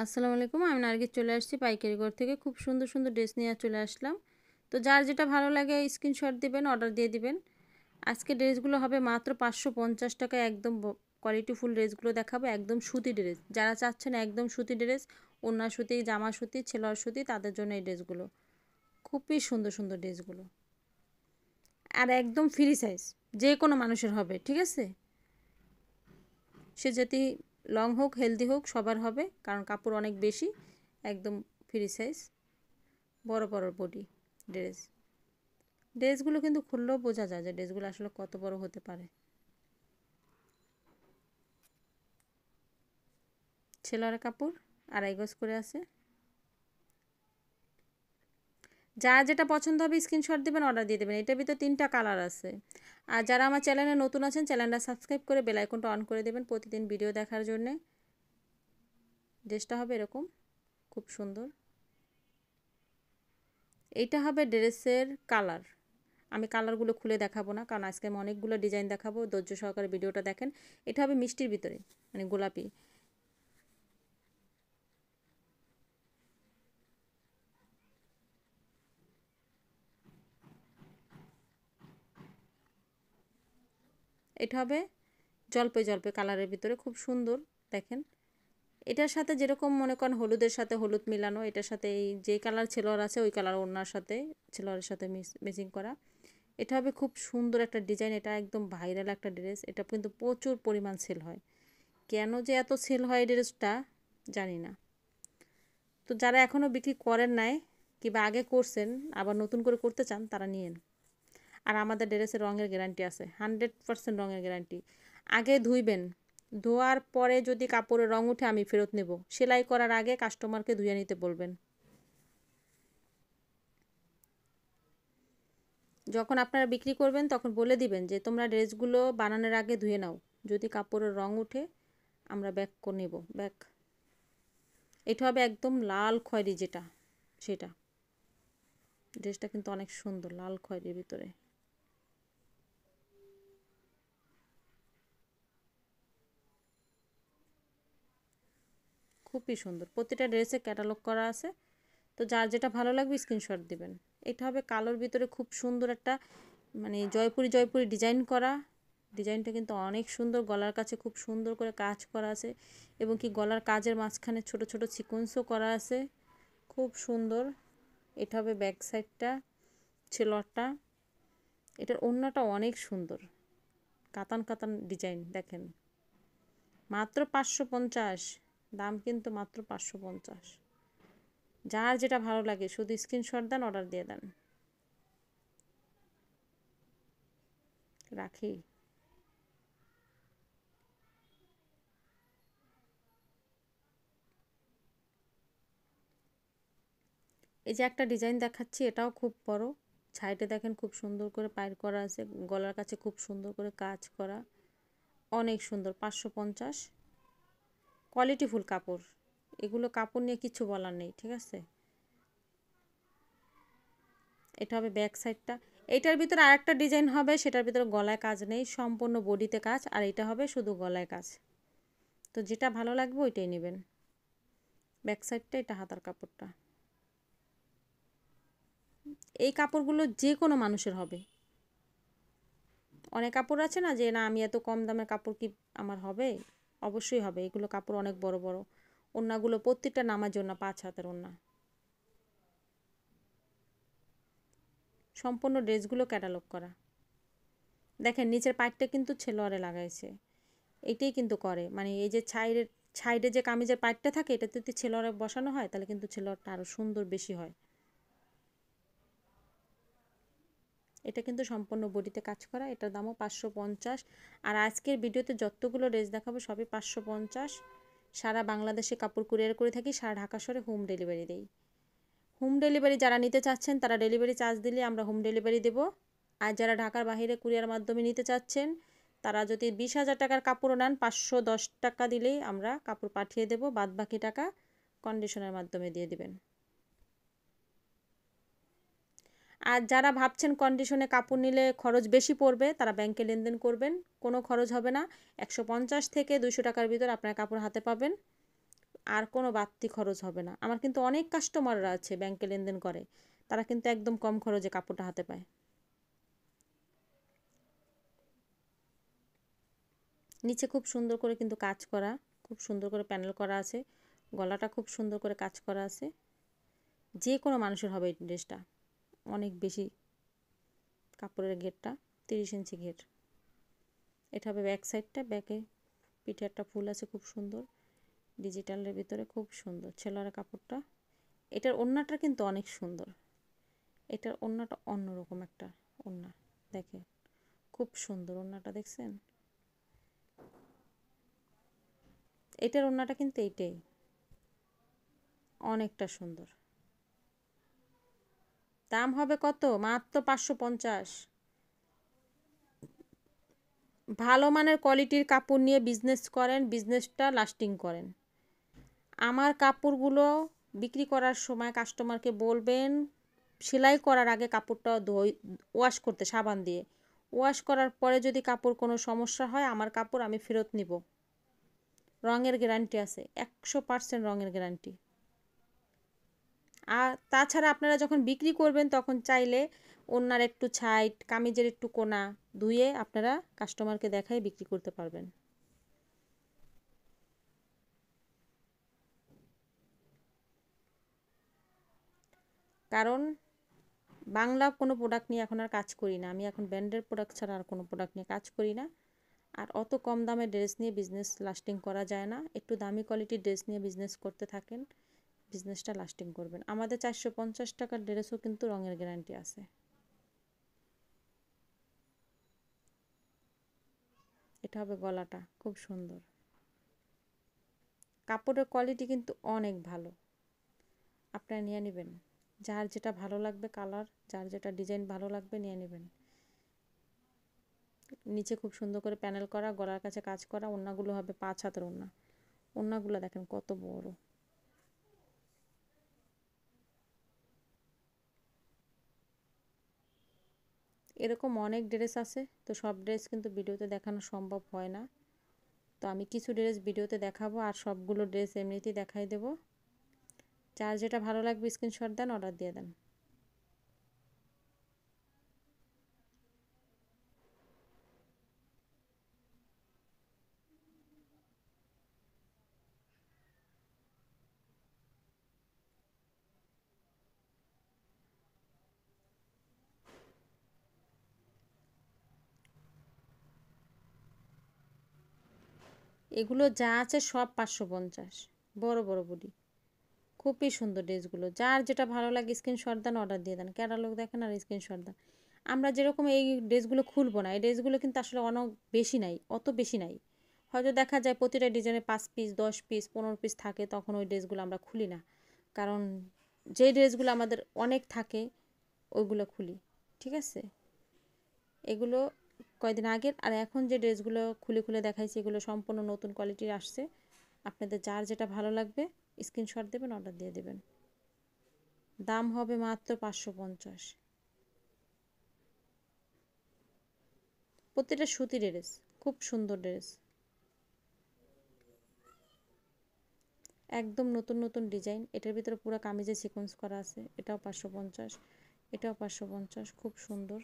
আসসালামু আলাইকুম আমি নার্গিস চলে আসছি পাইকারি ঘর থেকে খুব সুন্দর সুন্দর ড্রেস নিয়ে চলে আসলাম তো যার যেটা ভালো লাগে স্ক্রিনশট দিবেন অর্ডার দিয়ে দিবেন আজকে ড্রেসগুলো হবে মাত্র পাঁচশো পঞ্চাশ টাকায় একদম কোয়ালিটি ফুল ড্রেসগুলো দেখাবো একদম সুতি ড্রেস যারা চাচ্ছেন একদম সুতি ড্রেস ওনা সুতি জামা সুতি ছেলার সুতি তাদের জন্য এই ড্রেসগুলো খুবই সুন্দর সুন্দর ড্রেসগুলো আর একদম ফ্রি সাইজ যে কোনো মানুষের হবে ঠিক আছে সে যদি লং হোক হেলদি হোক সবার হবে কারণ কাপড় অনেক বেশি একদম ফ্রি সাইজ বড় বড় বডি ড্রেস ড্রেসগুলো কিন্তু খুললেও বোঝা যায় যে ড্রেসগুলো আসলে কত বড় হতে পারে ছেলার কাপড় আড়াই গজ করে আছে যা যেটা পছন্দ হবে স্ক্রিনশট দেবেন অর্ডার দিয়ে দেবেন এটার ভিতরে তিনটা কালার আছে আর যারা আমার চ্যানেলে নতুন আছেন চ্যানেলটা সাবস্ক্রাইব করে বেলাইকনটা অন করে দেবেন প্রতিদিন ভিডিও দেখার জন্যে ড্রেসটা হবে এরকম খুব সুন্দর এইটা হবে ড্রেসের কালার আমি কালারগুলো খুলে দেখাবো না কারণ আজকে আমি অনেকগুলো ডিজাইন দেখাবো দর্য সহকারে ভিডিওটা দেখেন এটা হবে মিষ্টির ভিতরে মানে গোলাপি এটা হবে জল্পে জল্পে কালারের ভিতরে খুব সুন্দর দেখেন এটার সাথে যেরকম মনে করেন হলুদের সাথে হলুদ মিলানো এটার সাথে এই যে কালার ছেলোয়ার আছে ওই কালার ওনার সাথে ছেলোয়ারের সাথে মিসিং করা এটা হবে খুব সুন্দর একটা ডিজাইন এটা একদম ভাইরাল একটা ড্রেস এটা কিন্তু প্রচুর পরিমাণ সেল হয় কেন যে এত সেল হয় ড্রেসটা জানি না তো যারা এখনও বিক্রি করেন নাই কিংবা আগে করছেন আবার নতুন করে করতে চান তারা নিয়েন আর আমাদের ড্রেসের রঙের গ্যারান্টি আছে হান্ড্রেড পারসেন্ট রঙের গ্যারান্টি আগে ধুইবেন ধোয়ার পরে যদি কাপড়ের রং উঠে আমি ফেরত নেব সেলাই করার আগে কাস্টমারকে ধুয়ে নিতে বলবেন যখন আপনারা বিক্রি করবেন তখন বলে দিবেন যে তোমরা ড্রেসগুলো বানানোর আগে ধুয়ে নাও যদি কাপড়ের রং উঠে আমরা ব্যাক করে নেব ব্যাক এটা হবে একদম লাল খয়েরি যেটা সেটা ড্রেসটা কিন্তু অনেক সুন্দর লাল খয়েরির ভিতরে খুবই সুন্দর প্রতিটা ড্রেসে ক্যাটালগ করা আছে তো যার যেটা ভালো লাগবে স্ক্রিনশট দিবেন এটা হবে কালোর ভিতরে খুব সুন্দর একটা মানে জয়পুরি জয়পুরি ডিজাইন করা ডিজাইনটা কিন্তু অনেক সুন্দর গলার কাছে খুব সুন্দর করে কাজ করা আছে এবং কি গলার কাজের মাঝখানে ছোট ছোট সিকোয়েন্সও করা আছে খুব সুন্দর এটা হবে ব্যাক সাইডটা ছেলরটা এটার অন্যটা অনেক সুন্দর কাতান কাতান ডিজাইন দেখেন মাত্র পাঁচশো পঞ্চাশ দাম কিন্তু মাত্র পাঁচশো পঞ্চাশ যার যেটা ভালো লাগে শুধু স্ক্রিনশট দেন অর্ডার দিয়ে দেন রাখি এই যে একটা ডিজাইন দেখাচ্ছি এটাও খুব বড় সাইডে দেখেন খুব সুন্দর করে পায়ের করা আছে গলার কাছে খুব সুন্দর করে কাজ করা অনেক সুন্দর পাঁচশো পঞ্চাশ কোয়ালিটিফুল কাপড় এগুলো কাপড় নিয়ে কিছু বলার নেই ঠিক আছে এটা হবে ব্যাক সাইডটা এটার ভিতরে আরেকটা ডিজাইন হবে সেটার ভিতরে গলায় কাজ নেই সম্পূর্ণ বডিতে কাজ আর এটা হবে শুধু গলায় কাজ তো যেটা ভালো লাগবে ওইটাই নেবেন ব্যাক সাইডটা এটা হাতার কাপড়টা এই কাপড়গুলো যে কোনো মানুষের হবে অনেক কাপড় আছে না যে না আমি এত কম দামের কাপড় কি আমার হবে অবশ্যই হবে এগুলো কাপড় অনেক বড় বড় ওন্নাগুলো প্রত্যেকটা নামার জন্য পাঁচ হাতের ওন্না সম্পূর্ণ ড্রেসগুলো ক্যাটালগ করা দেখেন নিচের পাইপটা কিন্তু ছেলোয়ারে লাগাইছে এটাই কিন্তু করে মানে এই যে ছাইডের ছাইডে যে কামিজের পাইপটা থাকে এটাতে যদি ছেলোয়ারে বসানো হয় তাহলে কিন্তু ছেলোয়ারটা আরও সুন্দর বেশি হয় এটা কিন্তু সম্পূর্ণ বডিতে কাজ করা এটার দামও পাঁচশো পঞ্চাশ আর আজকের ভিডিওতে যতগুলো ড্রেস দেখাবো সবই পাঁচশো পঞ্চাশ সারা বাংলাদেশে কাপড় কুরিয়ার করে থাকি সারা ঢাকা শহরে হোম ডেলিভারি দেই হোম ডেলিভারি যারা নিতে চাচ্ছেন তারা ডেলিভারি চার্জ দিলে আমরা হোম ডেলিভারি দেব আর যারা ঢাকার বাহিরে কুরিয়ার মাধ্যমে নিতে চাচ্ছেন তারা যদি বিশ হাজার টাকার কাপড় নেন পাঁচশো দশ টাকা দিলেই আমরা কাপড় পাঠিয়ে দেব বাদ বাকি টাকা কন্ডিশনের মাধ্যমে দিয়ে দিবেন আর যারা ভাবছেন কন্ডিশনে কাপড় নিলে খরচ বেশি পড়বে তারা ব্যাংকে লেনদেন করবেন কোনো খরচ হবে না একশো পঞ্চাশ থেকে দুশো টাকার ভিতর আপনার কাপড় হাতে পাবেন আর কোনো বাড়তি খরচ হবে না আমার কিন্তু অনেক কাস্টমাররা আছে ব্যাংকে লেনদেন করে তারা কিন্তু একদম কম খরচে কাপড়টা হাতে পায় নিচে খুব সুন্দর করে কিন্তু কাজ করা খুব সুন্দর করে প্যানেল করা আছে গলাটা খুব সুন্দর করে কাজ করা আছে যে কোনো মানুষের হবে এই ড্রেসটা অনেক বেশি কাপড়ের ঘেরটা তিরিশ ইঞ্চি ঘের এটা হবে ব্যাক সাইডটা ব্যাকে পিঠে একটা ফুল আছে খুব সুন্দর ডিজিটালের ভিতরে খুব সুন্দর ছেলেরা কাপড়টা এটার ওড়নাটা কিন্তু অনেক সুন্দর এটার ওড়নাটা অন্যরকম একটা ওড়না দেখেন খুব সুন্দর ওড়নাটা দেখছেন এটার ওড়নাটা কিন্তু এইটাই অনেকটা সুন্দর দাম হবে কত মাত্র পাঁচশো পঞ্চাশ ভালো মানের কোয়ালিটির কাপড় নিয়ে বিজনেস করেন বিজনেসটা লাস্টিং করেন আমার কাপড়গুলো বিক্রি করার সময় কাস্টমারকে বলবেন সেলাই করার আগে কাপড়টা ধোয় ওয়াশ করতে সাবান দিয়ে ওয়াশ করার পরে যদি কাপড় কোনো সমস্যা হয় আমার কাপড় আমি ফেরত নিব রঙের গ্যারান্টি আছে একশো পার্সেন্ট রঙের গ্যারান্টি আর তাছাড়া আপনারা যখন বিক্রি করবেন তখন চাইলে ওনার একটু ছাইট কামিজের একটু কোনা ধুয়ে আপনারা কাস্টমারকে দেখায় বিক্রি করতে পারবেন কারণ বাংলা কোনো প্রোডাক্ট নিয়ে এখন আর কাজ করি না আমি এখন ব্র্যান্ডের প্রোডাক্ট ছাড়া আর কোনো প্রোডাক্ট নিয়ে কাজ করি না আর অত কম দামে ড্রেস নিয়ে বিজনেস লাস্টিং করা যায় না একটু দামি কোয়ালিটির ড্রেস নিয়ে বিজনেস করতে থাকেন বিজনেসটা লাস্টিং করবেন আমাদের চারশো পঞ্চাশ টাকার ড্রেসও কিন্তু রঙের গ্যারান্টি আছে এটা হবে গলাটা খুব সুন্দর কাপড়ের কোয়ালিটি কিন্তু অনেক ভালো আপনারা নিয়ে নেবেন যার যেটা ভালো লাগবে কালার যার যেটা ডিজাইন ভালো লাগবে নিয়ে নেবেন নিচে খুব সুন্দর করে প্যানেল করা গলার কাছে কাজ করা ওনাগুলো হবে পাঁচ হাতের ওনা ওনাগুলো দেখেন কত বড় এরকম অনেক ড্রেস আছে তো সব ড্রেস কিন্তু ভিডিওতে দেখানো সম্ভব হয় না তো আমি কিছু ড্রেস ভিডিওতে দেখাবো আর সবগুলো ড্রেস এমনিতেই দেখাই দেব যার যেটা ভালো লাগবে স্ক্রিনশট দেন অর্ডার দিয়ে দেন এগুলো যা আছে সব পাঁচশো পঞ্চাশ বড়ো বড়ো বুড়ি খুবই সুন্দর ড্রেসগুলো যার যেটা ভালো লাগে স্ক্রিনশট দেন অর্ডার দিয়ে দেন ক্যাটালগ দেখেন আর স্ক্রিনশট দেন আমরা যেরকম এই ড্রেসগুলো খুলবো না এই ড্রেসগুলো কিন্তু আসলে অনেক বেশি নাই অত বেশি নাই হয়তো দেখা যায় প্রতিটা ডিজাইনে পাঁচ পিস দশ পিস পনেরো পিস থাকে তখন ওই ড্রেসগুলো আমরা খুলি না কারণ যে ড্রেসগুলো আমাদের অনেক থাকে ওইগুলো খুলি ঠিক আছে এগুলো কয়েকদিন আগের আর এখন যে ড্রেসগুলো খুলে খুলে দেখাইছি এগুলো সম্পূর্ণ নতুন কোয়ালিটির আসছে আপনাদের যার যেটা ভালো লাগবে স্ক্রিনশট দেবেন অর্ডার দিয়ে দেবেন দাম হবে মাত্র পাঁচশো পঞ্চাশ প্রত্যেকটা সুতির ড্রেস খুব সুন্দর ড্রেস একদম নতুন নতুন ডিজাইন এটার ভিতরে পুরো কামিজে সিকোয়েন্স করা আছে এটাও পাঁচশো পঞ্চাশ এটাও পাঁচশো পঞ্চাশ খুব সুন্দর